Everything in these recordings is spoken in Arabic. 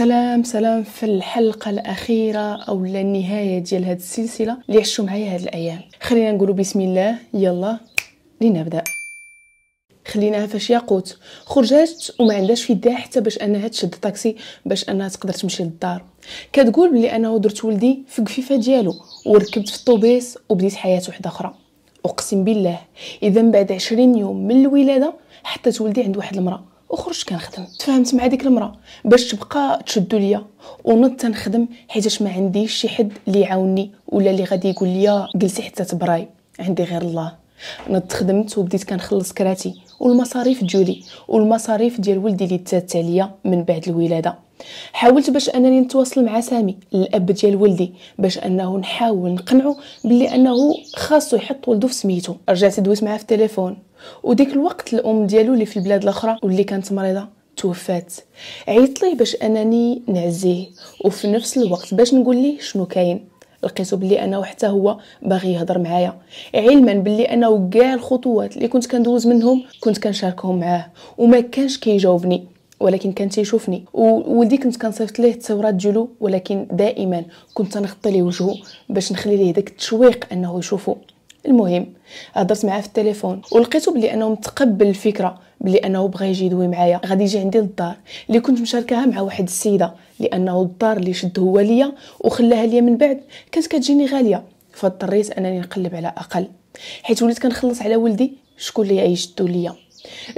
سلام سلام في الحلقه الاخيره او النهايه ديال هذه السلسله اللي عشتو معايا هاد الايام خلينا نقولوا بسم الله يلا لنبدا خليناها فاش ياقوت خرجات وما عندهاش في الداع حتى باش انها تشد طاكسي باش انها تقدر تمشي للدار كتقول بلي انا درت ولدي في قفيفه ديالو وركبت في الطوبيس وبديت حياه واحده اخرى اقسم بالله اذا بعد عشرين يوم من الولاده حطيت ولدي عند واحد المراه وخرجت كنخدم تفاهمت مع ديك المراه باش تبقى تشدو ليا ونض تنخدم حيتاش ما عنديش شي حد اللي يعاوني ولا اللي غادي يقول ليا جلسي حتى تبراي عندي غير الله نض خدمت وبديت كنخلص كراتي والمصاريف ديولي والمصاريف ديال ولدي اللي تات عليا من بعد الولاده حاولت باش انني نتواصل مع سامي الاب ديال ولدي باش انه نحاول نقنعه بلي انه خاصو يحط ولدو في سميتو رجعت دويت معاه في التليفون وديك الوقت الام ديالو اللي في البلاد الاخرى واللي كانت مريضه توفات عيطت ليه باش انني نعزيه وفي نفس الوقت باش نقول ليه شنو كاين لقيتو بلي انا وحتى هو باغي يهضر معايا علما بلي انا كاع الخطوات اللي كنت كندوز منهم كنت كنشاركهم معاه وما كانش كيجاوبني ولكن كان تيشوفني وولدي كنت كنصيفط ليه التصويرات ديالو ولكن دائما كنت نغطي ليه وجهه باش نخلي ليه داك التشويق انه يشوفه المهم هضرت معاه في التليفون ولقيته بلي انه متقبل الفكره بلي انه بغى يجي يدوي معايا غادي يجي عندي للدار اللي كنت مشاركاها مع واحد السيده لانه الدار اللي شد هو ليا وخلاها ليا من بعد كانت كتجيني غاليه فاضطريت انني نقلب على اقل حيت وليت كنخلص على ولدي شكون اللي يشدو ليا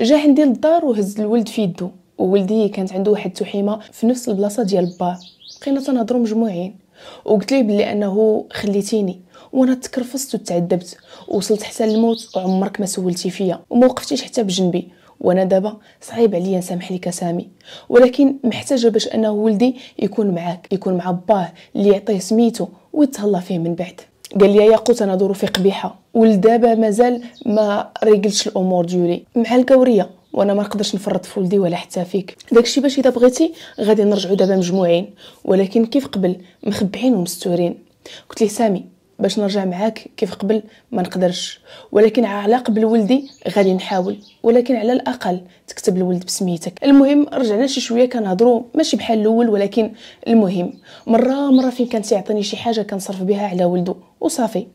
جا عندي للدار وهز الولد في يدو وولدي كانت عنده واحد التحيمه في نفس البلاصه ديال با بقينا تنهضروا مجموعين وقلت ليه بلي انه خليتيني وانا تكرفصت وتعذبت وصلت حتى للموت وعمرك ما سولتي فيا وما وقفتيش حتى بجنبي وانا دابا صعيب عليا نسامح لك سامي ولكن محتاجه باش انا ولدي يكون معاك يكون مع باه اللي يعطيه سميتو ويتهلا فيه من بعد قال لي ياقوت انا ظروفي قبيحه ولدابا مازال ما رجلتش الامور ديولي مع الكوريه وانا ما نقدرش نفرط في ولدي ولا حتى فيك داكشي باش اذا بغيتي غادي نرجعو دابا مجموعين ولكن كيف قبل مخبعين ومستورين قلت لي سامي باش نرجع معاك كيف قبل ما نقدرش ولكن على قبل ولدي غادي نحاول ولكن على الاقل تكتب الولد بسميتك المهم رجعنا شي شويه كنهضروا ماشي بحال الاول ولكن المهم مره مره فين كان تيعطيني شي حاجه كنصرف بها على ولده وصافي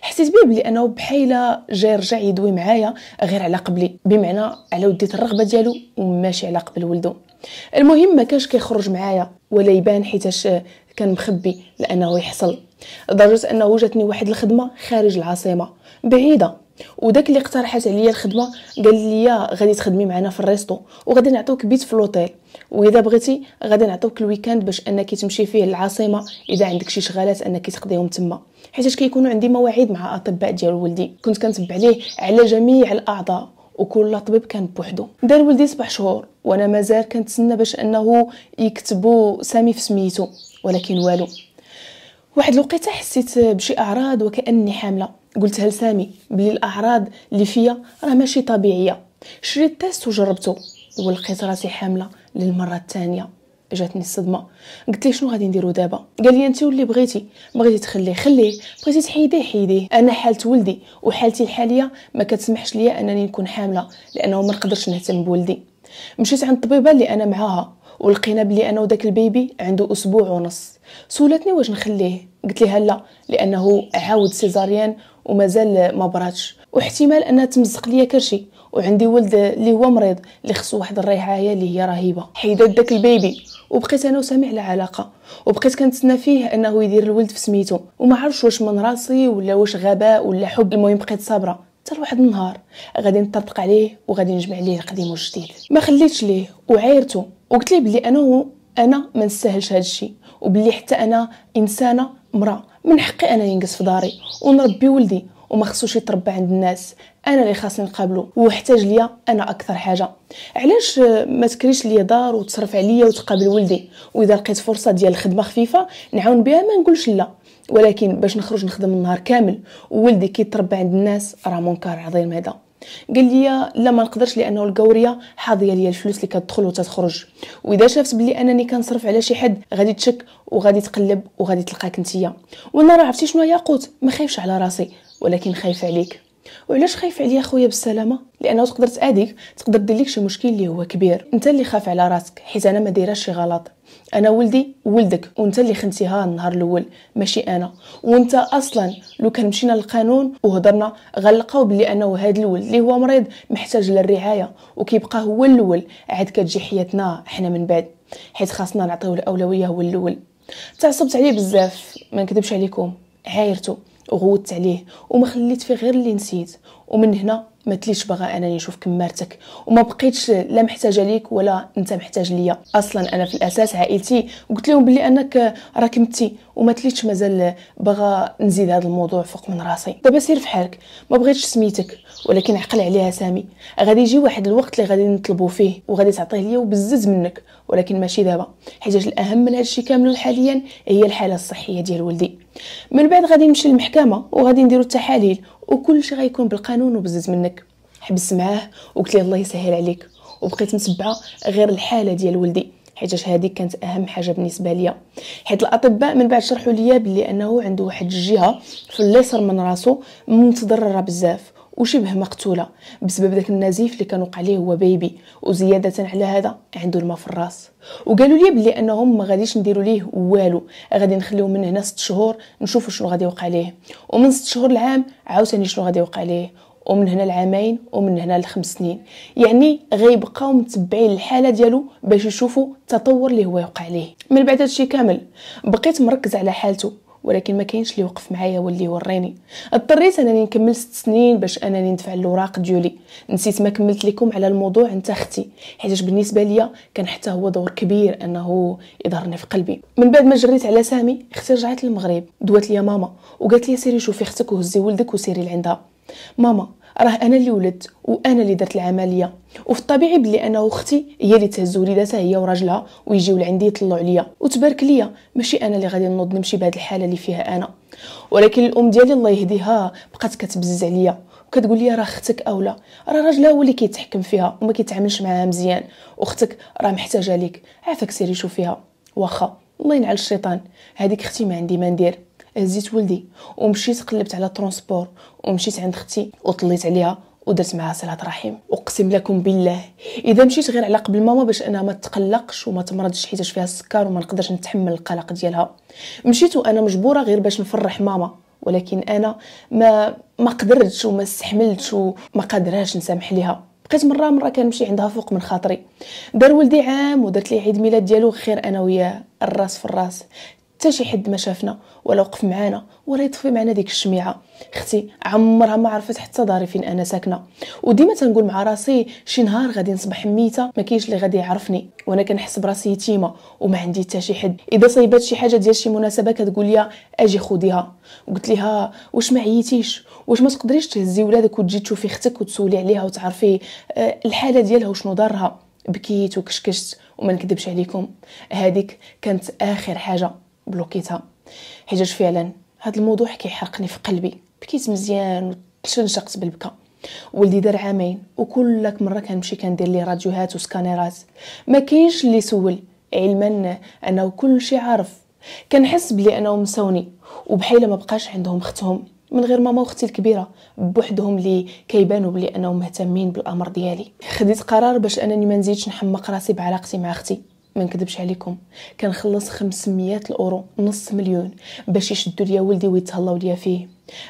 حسيت بيه بلي انه بحيله جاي رجع يدوي معايا غير على قبلي بمعنى على وديت الرغبه ديالو وماشي على قبل ولده المهم ما كانش كيخرج معايا ولا يبان حيتاش كان مخبي لانه يحصل لدرجه انه جاتني واحد الخدمه خارج العاصمه بعيده وداك اللي اقترحت عليا الخدمه قال لي غادي تخدمي معنا في الريستو وغادي نعطيوك بيت في لوطيل واذا بغيتي غادي نعطيوك الويكاند باش انك تمشي فيه للعاصمه اذا عندك شي شغالات انك تقضيهم تما حيت كيكونوا عندي مواعيد مع اطباء ديال ولدي كنت كنتبع ليه على جميع الاعضاء وكل طبيب كان بوحدو دار ولدي سبع شهور وانا مازال كنتسنى باش انه يكتبوا سامي في سميتو ولكن والو واحد الوقيته حسيت بشي اعراض وكاني حامله قلت لسامي بلي الاعراض اللي فيا راه ماشي طبيعيه شريت تيست وجربته ولقيت راسي حامله للمره الثانيه جاتني الصدمه قلت ليه شنو غادي نديرو دابا قال لي انت واللي بغيتي بغيتي تخليه خليه بغيتي تحيديه حيديه انا حاله ولدي وحالتي الحاليه ما كتسمحش ليا انني نكون حامله لانه ما نقدرش نهتم بولدي مشيت عند الطبيبه اللي انا معاها ولقينا بلي انا وداك البيبي عنده اسبوع ونص سولتني واش نخليه قلت لها لا لانه عاود سيزاريان ومازال ما براتش واحتمال انها تمزق ليا كرشي وعندي ولد اللي هو مريض اللي خصو واحد الرعايه اللي هي رهيبه حيدت داك البيبي وبقيت انا وسامي على علاقه وبقيت كنتسنى فيه انه يدير الولد في سميتو وما عرفش واش من راسي ولا واش غباء ولا حب المهم بقيت صابره حتى واحد النهار غادي نطرطق عليه وغادي نجمع ليه القديم والجديد ما خليتش ليه وعايرته وقلت ليه بلي انا انا ما نستاهلش هذا الشيء وبلي حتى انا انسانه مرا من حقي انا ينقص في داري ونربي ولدي وما خصوش يتربى عند الناس انا اللي خاصني نقابلو واحتاج ليا انا اكثر حاجه علاش ما تكريش ليا دار وتصرف عليا وتقابل ولدي واذا لقيت فرصه ديال الخدمه خفيفه نعاون بها ما نقولش لا ولكن باش نخرج نخدم النهار كامل وولدي كيتربى عند الناس راه منكر عظيم هذا قال لي لا ما نقدرش لانه القوريه حاضيه ليا الفلوس اللي كتدخل وتتخرج واذا شافت بلي انني كنصرف على شي حد غادي تشك وغادي تقلب وغادي تلقاك نتيا وانا راه عرفتي شنو ياقوت ما خايفش على راسي ولكن خايف عليك وعلاش خايف عليا خويا بالسلامه لانه تقدر تاديك تقدر دير لك شي مشكل اللي هو كبير انت اللي خاف على راسك حيت انا ما دايرهش شي غلط انا ولدي ولدك وانت اللي خنتيها النهار الاول ماشي انا وانت اصلا لو كان مشينا للقانون وهضرنا غنلقاو بلي انه هذا الولد اللي هو مريض محتاج للرعايه وكيبقى هو الاول عاد كتجي حياتنا احنا من بعد حيت خاصنا نعطيو الاولويه هو الاول تعصبت عليه بزاف ما نكذبش عليكم عايرته وغوت عليه وما خليت فيه غير اللي نسيت ومن هنا ما تليش باغا انني نشوف كمارتك وما بقيتش لا محتاجه ليك ولا انت محتاج ليا اصلا انا في الاساس عائلتي وقلت لهم بلي انك راك متي وما تليش مازال باغا نزيد هذا الموضوع فوق من راسي دابا سير في حالك ما بغيتش سميتك ولكن عقل عليها سامي غادي يجي واحد الوقت اللي غادي نطلبوا فيه وغادي تعطيه ليا وبزز منك ولكن ماشي دابا حيت الاهم من هادشي كامل حاليا هي الحاله الصحيه ديال ولدي من بعد غادي نمشي للمحكمه وغادي نديرو التحاليل وكل شيء غيكون بالقانون وبزز منك حبست معاه وقلت ليه الله يسهل عليك وبقيت متبعه غير الحاله ديال ولدي حيت هادي كانت اهم حاجه بالنسبه ليا حيت الاطباء من بعد شرحوا ليا بلي انه عنده واحد الجهه في الليسر من راسو متضرره بزاف وشبه مقتولة بسبب ذاك النزيف اللي كان وقع ليه هو بيبي وزيادة على هذا عنده الماء في الراس وقالوا لي بلي انهم ما غاديش نديروا ليه والو غادي نخليوه من هنا ست شهور نشوفوا شنو غادي يوقع ليه ومن ست شهور العام عاوتاني شنو غادي يوقع ليه ومن هنا لعامين ومن هنا لخمس سنين يعني غيبقاو متبعين الحاله ديالو باش يشوفوا التطور اللي هو يوقع ليه من بعد هادشي كامل بقيت مركز على حالته ولكن ما كاينش اللي وقف معايا واللي وراني اضطريت انني نكمل ست سنين باش انني ندفع الاوراق ديولي نسيت ما كملت لكم على الموضوع انت اختي حيت بالنسبه ليا كان حتى هو دور كبير انه يظهرني في قلبي من بعد ما جريت على سامي اختي رجعت للمغرب دوات ليا ماما وقالت لي سيري شوفي اختك وهزي ولدك وسيري لعندها ماما راه انا اللي ولدت وانا اللي درت العمليه وفي الطبيعي بلي انا اختي هي اللي تهز وليداتها هي وراجلها ويجيو لعندي يطلعوا عليا وتبارك ليا ماشي انا اللي غادي نوض نمشي بهذه الحاله اللي فيها انا ولكن الام ديالي الله يهديها بقات كتبزز عليا وكتقول لي راه اختك اولى راه راجلها هو اللي كيتحكم فيها وما كيتعاملش معاها مزيان واختك راه محتاجه ليك عافاك سيري شوفيها واخا الله ينعل الشيطان هذيك اختي ما عندي ما ندير هزيت ولدي ومشيت قلبت على ترونسبور ومشيت عند اختي وطليت عليها ودرت معها صلاه رحم اقسم لكم بالله اذا مشيت غير على قبل ماما باش انا ما تقلقش وما تمرضش حيت فيها السكر وما نقدرش نتحمل القلق ديالها مشيت وانا مجبوره غير باش نفرح ماما ولكن انا ما ما قدرتش وما استحملتش وما قادراش نسامح ليها بقيت مره مره كنمشي عندها فوق من خاطري دار ولدي عام ودرت لي عيد ميلاد ديالو خير انا وياه الراس في الراس حتى شي حد ما شافنا ولا وقف معانا ولا يطفي معنا ديك الشميعه اختي عمرها ما عرفت حتى داري فين انا ساكنه وديما تنقول مع راسي شي نهار غادي نصبح ميته ما كاينش اللي غادي يعرفني وانا كنحس براسي يتيمه وما عندي حتى شي حد اذا صيبات شي حاجه ديال شي مناسبه كتقول لي اجي خديها قلت ليها واش ما عييتيش واش ما تقدريش تهزي ولادك وتجي تشوفي اختك وتسولي عليها وتعرفي آه، الحاله ديالها وشنو دارها بكيت وكشكشت وما نكذبش عليكم هذيك كانت اخر حاجه بلوكيتها حيت فعلا هذا الموضوع كيحرقني في قلبي بكيت مزيان وتشنشقت بالبكا ولدي دار عامين وكل مره كنمشي كندير ليه راديوهات وسكانيرات ما كاينش اللي سول علما انه كلشي عارف كنحس بلي انه مساوني وبحال ما بقاش عندهم اختهم من غير ماما واختي الكبيره بوحدهم لي كيبانوا بلي انهم مهتمين بالامر ديالي خديت قرار باش انني ما نزيدش نحمق راسي بعلاقتي مع اختي ما نكذبش عليكم كنخلص 500 الاورو نص مليون باش يشدوا ليا ولدي ويتهلاو ليا فيه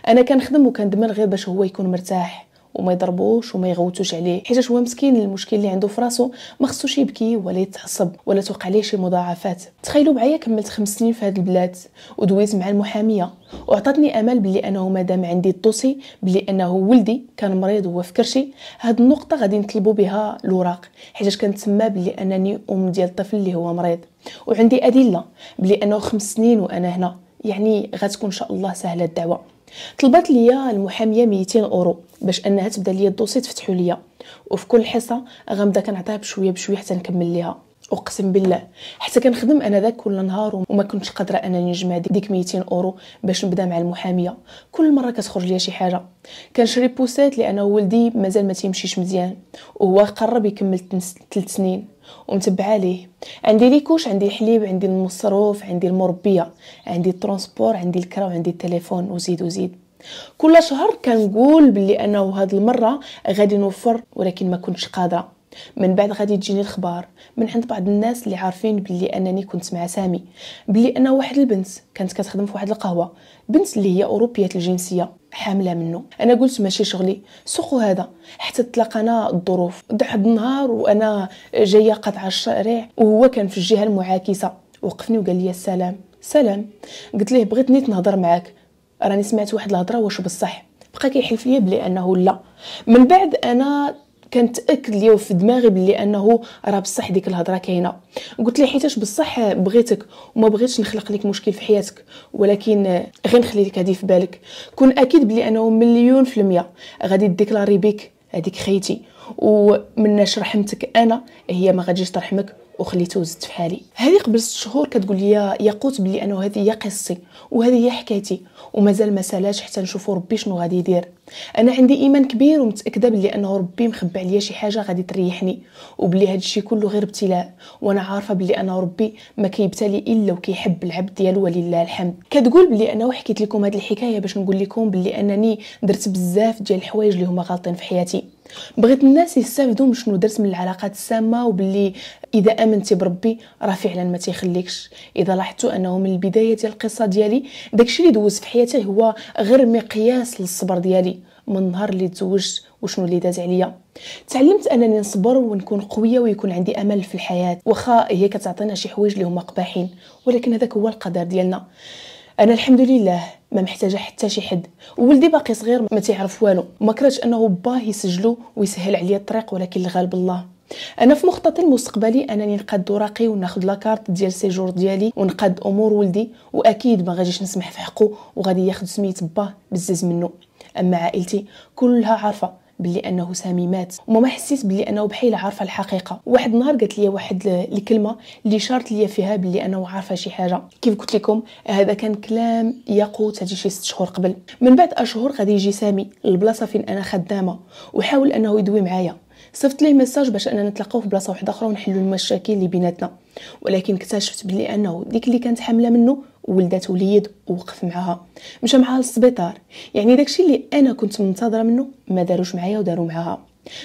انا كنخدم وكندمن غير باش هو يكون مرتاح وما يضربوش وما يغوتوش عليه حيت هو مسكين المشكل اللي عنده في راسو ما خصوش يبكي ولا يتعصب ولا توقع ليه شي مضاعفات تخيلوا معايا كملت خمس سنين في هذه البلاد ودويت مع المحاميه وعطاتني امل بلي انه مادام عندي الطوسي بلي انه ولدي كان مريض وهو في كرشي هاد النقطه غادي نطلبوا بها الوراق حيت كانت تما بلي انني ام ديال الطفل اللي هو مريض وعندي ادله بلي انه خمس سنين وانا هنا يعني غتكون ان شاء الله سهله الدعوه طلبات ليا المحاميه 200 اورو باش انها تبدا ليا الدوسي تفتحوا ليا وفي كل حصه غنبدا كنعطيها بشويه بشويه حتى نكمل ليها اقسم بالله حتى كنخدم انا ذاك كل نهار وما كنتش قادره انني نجمع ديك 200 اورو باش نبدا مع المحاميه كل مره كتخرج ليا شي حاجه كنشري بوسات لانه ولدي مازال ما تيمشيش مزيان وهو قرب يكمل 3 سنين ومتبع ليه عندي ليكوش عندي الحليب عندي المصروف عندي المربيه عندي الترونسبور عندي الكرا وعندي التليفون وزيد وزيد كل شهر كنقول بلي انه هاد المره غادي نوفر ولكن ما كنتش قادره من بعد غادي تجيني الخبار من عند بعض الناس اللي عارفين بلي انني كنت مع سامي بلي انا واحد البنت كانت كتخدم في واحد القهوه بنت اللي هي اوروبيه الجنسيه حامله منه انا قلت ماشي شغلي سوقو هذا حتى تلاقانا الظروف واحد النهار وانا جايه قطع الشارع وهو كان في الجهه المعاكسه وقفني وقال لي السلام سلام قلت ليه بغيت نيت نهضر معاك راني سمعت واحد الهضره واش بصح بقى كيحلف ليا بلي انه لا من بعد انا كنتاكد ليا في دماغي بلي انه راه بصح ديك الهضره كاينه قلت ليه حيتاش بصح بغيتك وما بغيتش نخلق لك مشكل في حياتك ولكن غير نخلي لك هذه في بالك كون اكيد بلي انه مليون في المية غادي ديكلاري بيك هذيك خيتي ومناش رحمتك انا هي ما غاديش ترحمك وخليته وزدت في حالي هذه قبل ست شهور كتقول لي ياقوت بلي انه هذه هي قصتي وهذه هي حكايتي ومازال ما سالاش حتى نشوفوا ربي شنو غادي يدير انا عندي ايمان كبير ومتاكده بلي انه ربي مخبى عليا شي حاجه غادي تريحني وبلي هذا الشيء كله غير ابتلاء وانا عارفه بلي انا ربي ما كيبتلي الا وكيحب العبد ديالو ولله الحمد كتقول بلي انا وحكيت لكم هذه الحكايه باش نقول لكم بلي انني درت بزاف ديال الحوايج اللي هما غالطين في حياتي بغيت الناس يستافدوا من شنو درت من العلاقات السامه وباللي اذا امنتي بربي راه فعلا ما تيخليكش اذا لاحظتوا انه من البدايه ديال القصه ديالي داكشي اللي دوز في حياتي هو غير مقياس للصبر ديالي من النهار اللي تزوجت وشنو اللي داز عليا تعلمت انني نصبر ونكون قويه ويكون عندي امل في الحياه واخا هي كتعطينا شي حوايج اللي هما قباحين ولكن هذاك هو القدر ديالنا انا الحمد لله ما محتاجه حتى شي حد وولدي باقي صغير ما تيعرف والو ما كرهتش انه باه يسجلو ويسهل عليا الطريق ولكن الغالب الله انا في مخططي المستقبلي انني نقاد اوراقي وناخذ لاكارت ديال سيجور ديالي ونقاد امور ولدي واكيد ما غاديش نسمح في حقه وغادي ياخذ سميت باه بزز منه اما عائلتي كلها عارفه بلي انه سامي مات وماما حسيت بلي انه بحال عارفه الحقيقه واحد النهار قالت لي واحد الكلمه اللي شارت لي فيها بلي انه عارفه شي حاجه كيف قلت لكم هذا كان كلام ياقوت هادي شي ست شهور قبل من بعد اشهر غادي يجي سامي للبلاصه فين انا خدامه وحاول انه يدوي معايا صفت ليه ميساج باش اننا نتلاقاو في بلاصه واحده اخرى ونحلوا المشاكل اللي بيناتنا ولكن اكتشفت بلي انه ديك اللي كانت حامله منه ولدات وليد ووقف معاها مشى معاها للسبيطار يعني داكشي اللي انا كنت منتظره منه ما داروش معايا وداروا معاها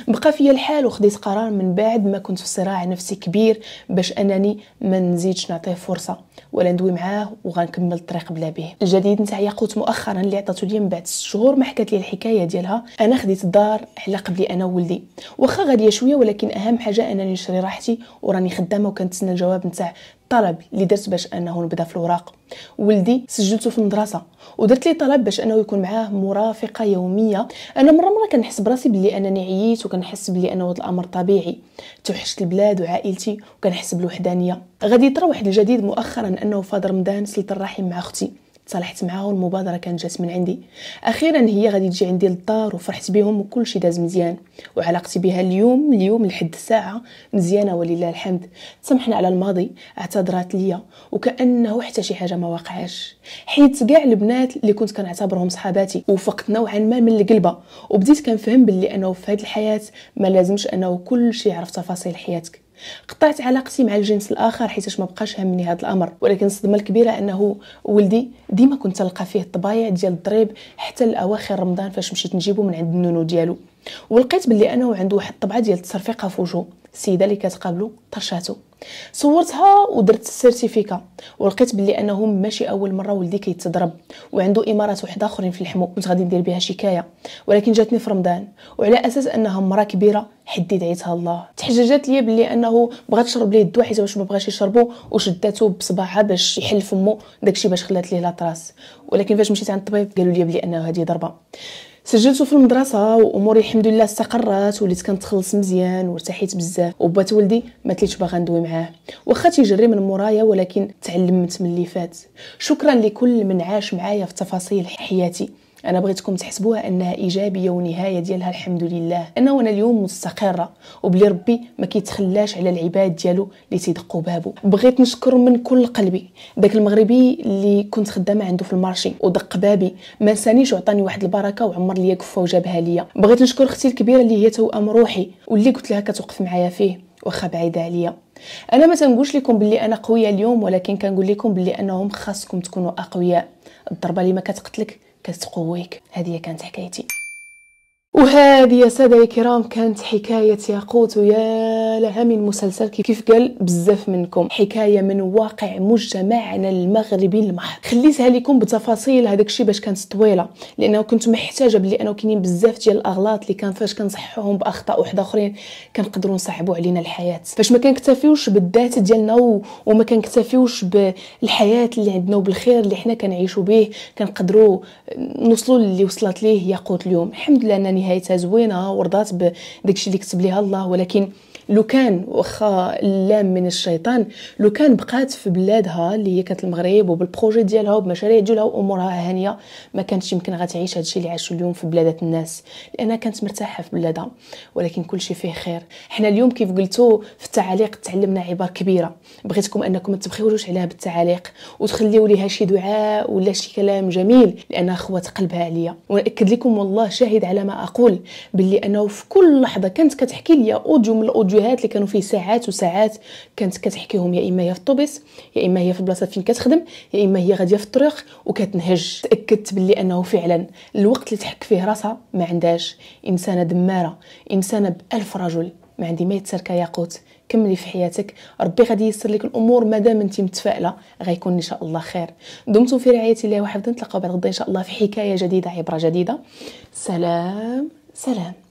بقى فيا الحال وخديت قرار من بعد ما كنت في صراع نفسي كبير باش انني ما نزيدش نعطيه فرصه ولا ندوي معاه وغنكمل الطريق بلا به الجديد نتاع ياقوت مؤخرا اللي عطاتو لي من بعد شهور ما حكات لي الحكايه ديالها انا خديت الدار على قبلي انا وولدي واخا غاديه شويه ولكن اهم حاجه انني نشري راحتي وراني خدامه وكنتسنى الجواب نتاع طلب اللي درت باش انه نبدا في الوراق ولدي سجلته في المدرسه ودرت لي طلب باش انه يكون معاه مرافقه يوميه انا مره مره كنحس براسي بلي انني عييت وكنحس بلي انه هذا الامر طبيعي توحشت البلاد وعائلتي وكنحس بالوحدانيه غادي يطرى واحد الجديد مؤخرا انه فاض رمضان سلط الرحم مع اختي تصالحت معاها والمبادره كانت جات من عندي اخيرا هي غادي تجي عندي للدار وفرحت بهم وكل شي داز مزيان وعلاقتي بها اليوم اليوم لحد الساعه مزيانه ولله الحمد سمحنا على الماضي اعتذرات ليا وكانه حتى شي حاجه ما وقعش حيت كاع البنات اللي كنت كنعتبرهم صحاباتي وفقت نوعا ما من القلبه وبديت كنفهم باللي انه في هذه الحياه ما لازمش انه كل شي يعرف تفاصيل حياتك قطعت علاقتي مع الجنس الاخر حيت ما بقاش هامني هذا الامر ولكن الصدمه الكبيره انه ولدي ديما كنت تلقى فيه الطبايع ديال الضريب حتى لاواخر رمضان فاش مشيت نجيبو من عند النونو ديالو ولقيت بلي انه عنده واحد الطبعه ديال التصرفيقه في وجهه السيده اللي كتقابلو طرشاتو صورتها ودرت السيرتيفيكا ولقيت بلي انه ماشي اول مره ولدي كيتضرب وعنده امارات واحد اخرين في الحمو كنت غادي ندير بها شكايه ولكن جاتني في رمضان وعلى اساس انها مره كبيره حدي دعيتها الله تحججات ليا بلي انه بغات تشرب ليه الدواء حيت باش ما بغاش يشربو وشداتو بصباعها باش يحل فمو داكشي باش خلات ليه لاطراس ولكن فاش مشيت عند الطبيب قالوا لي بلي انه هذه ضربه سجلت في المدرسة وأموري الحمد لله استقرت وليت كنتخلص مزيان وارتحيت بزاف وبات ولدي ما تليتش باغا ندوي معاه واخا تيجري من مورايا ولكن تعلمت من اللي فات شكرا لكل من عاش معايا في تفاصيل حياتي انا بغيتكم تحسبوها انها ايجابيه ونهايه ديالها الحمد لله انه انا اليوم مستقره وبلي ربي ما كيتخلاش على العباد ديالو اللي تيدقوا بابو بغيت نشكر من كل قلبي داك المغربي اللي كنت خدامه عنده في المارشي ودق بابي ما سانيش وعطاني واحد البركه وعمر ليا كفه وجابها ليا بغيت نشكر اختي الكبيره اللي هي توام روحي واللي قلت لها كتوقف معايا فيه واخا بعيده عليا انا ما تنقولش لكم بلي انا قويه اليوم ولكن كنقول لكم بلي انهم خاصكم تكونوا اقوياء الضربه اللي ما كتقتلك كتقويك هذه كانت حكايتي وهذه يا سادة الكرام كانت حكاية ياقوت ويا لها من مسلسل كيف قال بزاف منكم حكايه من واقع مجتمعنا المغربي المحض خليتها لكم بتفاصيل هذاك الشيء باش كانت طويله لانه كنت محتاجه بلي انا كاينين بزاف ديال الاغلاط اللي كان فاش كنصححوهم باخطاء وحده اخرين كنقدروا نصعبوا علينا الحياه فاش ما كنكتفيوش بالذات ديالنا وما كنكتفيوش بالحياه اللي عندنا وبالخير اللي حنا كنعيشوا به كنقدروا نوصلوا اللي وصلت ليه ياقوت اليوم الحمد لله ان نهايتها زوينه ورضات بداكشي اللي كتب ليها الله ولكن لو كان واخا اللام من الشيطان لو كان بقات في بلادها اللي هي كانت المغرب وبالبروجي ديالها وبالمشاريع ديالها وامورها هانيه ما كانتش يمكن غتعيش هادشي اللي عاشو اليوم في بلادات الناس لانها كانت مرتاحه في بلادها ولكن كل شيء فيه خير حنا اليوم كيف قلتو في التعاليق تعلمنا عبار كبيره بغيتكم انكم ما تبخيوش عليها بالتعاليق وتخليو ليها شي دعاء ولا شي كلام جميل لانها خوات قلبها عليا وناكد لكم والله شاهد على ما اقول باللي انه في كل لحظه كانت كتحكي ليا اوديو من الاوديو فيديوهات اللي كانوا فيه ساعات وساعات كانت كتحكيهم يا اما هي في الطوبيس يا اما هي في البلاصه فين كتخدم يا اما هي غاديه في الطريق وكتنهج تاكدت باللي انه فعلا الوقت اللي تحك فيه راسها ما عندهاش انسانه دماره انسانه بألف رجل ما عندي ما يتسرك ياقوت كملي في حياتك ربي غادي ييسر لك الامور ما دام انت متفائله غيكون ان شاء الله خير دمتم في رعايه الله وحفظه نتلاقاو بعد غدا ان شاء الله في حكايه جديده عبره جديده سلام سلام